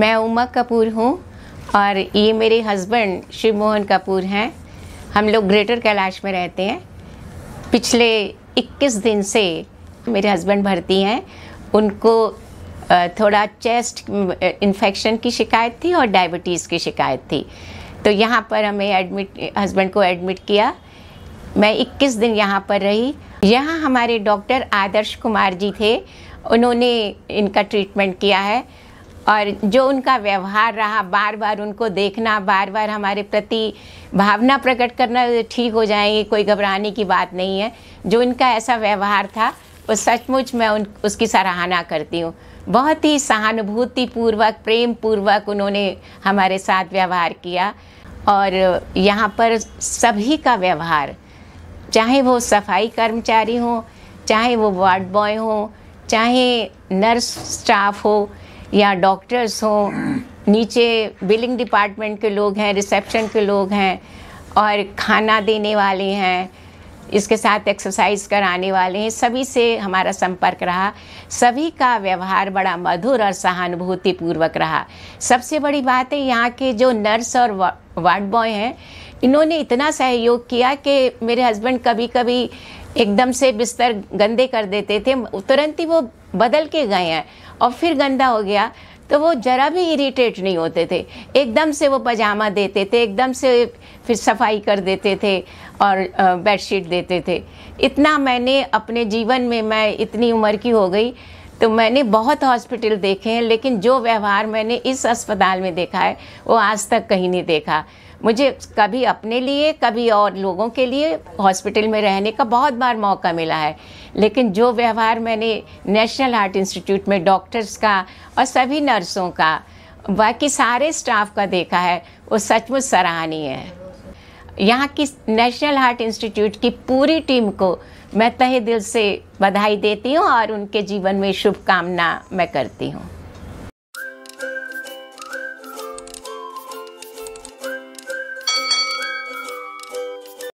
मैं उमा कपूर हूँ और ये मेरे हस्बैंड शिव मोहन कपूर हैं हम लोग ग्रेटर कैलाश में रहते हैं पिछले 21 दिन से मेरे हस्बैंड भर्ती हैं उनको थोड़ा चेस्ट इन्फेक्शन की शिकायत थी और डायबिटीज़ की शिकायत थी तो यहाँ पर हमें एडमिट हस्बैंड को एडमिट किया मैं 21 दिन यहाँ पर रही यहाँ हमारे डॉक्टर आदर्श कुमार जी थे उन्होंने इनका ट्रीटमेंट किया है और जो उनका व्यवहार रहा बार बार उनको देखना बार बार हमारे प्रति भावना प्रकट करना ठीक हो जाएंगे कोई घबराने की बात नहीं है जो इनका ऐसा व्यवहार था वो सचमुच मैं उन उसकी सराहना करती हूँ बहुत ही सहानुभूतिपूर्वक प्रेम पूर्वक उन्होंने हमारे साथ व्यवहार किया और यहाँ पर सभी का व्यवहार चाहे वो सफाई कर्मचारी हो चाहे वो वार्ड बॉय हो चाहे नर्स स्टाफ हो या डॉक्टर्स हों नीचे बिलिंग डिपार्टमेंट के लोग हैं रिसेप्शन के लोग हैं और खाना देने वाले हैं इसके साथ एक्सरसाइज कराने वाले हैं सभी से हमारा संपर्क रहा सभी का व्यवहार बड़ा मधुर और सहानुभूतिपूर्वक रहा सबसे बड़ी बात है यहाँ के जो नर्स और वार्ड बॉय हैं इन्होंने इतना सहयोग किया कि मेरे हस्बैंड कभी कभी एकदम से बिस्तर गंदे कर देते थे तुरंत ही वो बदल के गए हैं और फिर गंदा हो गया तो वो ज़रा भी इरीटेट नहीं होते थे एकदम से वो पजामा देते थे एकदम से फिर सफाई कर देते थे और बेडशीट देते थे इतना मैंने अपने जीवन में मैं इतनी उम्र की हो गई तो मैंने बहुत हॉस्पिटल देखे हैं लेकिन जो व्यवहार मैंने इस अस्पताल में देखा है वो आज तक कहीं नहीं देखा मुझे कभी अपने लिए कभी और लोगों के लिए हॉस्पिटल में रहने का बहुत बार मौका मिला है लेकिन जो व्यवहार मैंने नेशनल हार्ट इंस्टीट्यूट में डॉक्टर्स का और सभी नर्सों का बाकी सारे स्टाफ का देखा है वो सचमुच सराहनीय है यहाँ की नेशनल हार्ट इंस्टीट्यूट की पूरी टीम को मैं तहे दिल से बधाई देती हूँ और उनके जीवन में शुभकामना मैं करती हूँ